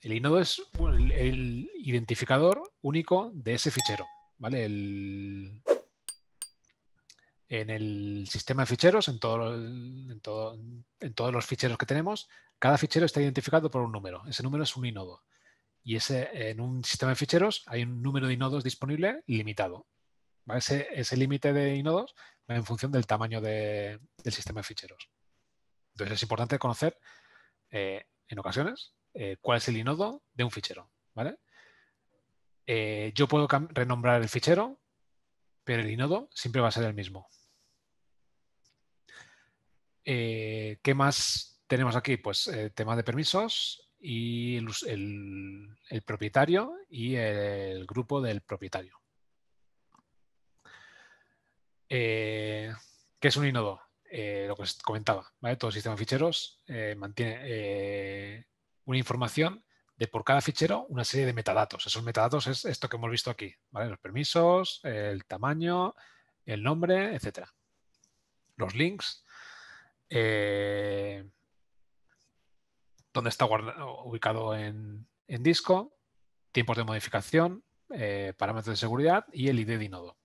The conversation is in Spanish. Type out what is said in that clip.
El inodo es el, identificador único de ese fichero. ¿vale? en el sistema de ficheros, en, todos los ficheros que tenemos, cada fichero está identificado por un número. Ese número es un inodo. Y ese, en un sistema de ficheros hay un número de inodos disponible limitado. Ese, límite de inodos va en función del tamaño del sistema de ficheros. Entonces es importante conocer eh, en ocasiones eh, cuál es el inodo de un fichero. Eh, yo puedo renombrar el fichero, pero el inodo siempre va a ser el mismo. Eh, ¿Qué más tenemos aquí? Pues el tema de permisos y el, propietario y el grupo del propietario. ¿Qué es un inodo? lo que os comentaba, ¿vale? Todo sistema de ficheros mantiene, una información de por cada fichero una serie de metadatos. Esos metadatos es esto que hemos visto aquí, Los permisos, el tamaño, el nombre, etcétera. Los links, eh, dónde está ubicado en, disco, tiempos de modificación, eh, parámetros de seguridad y el ID de nodo.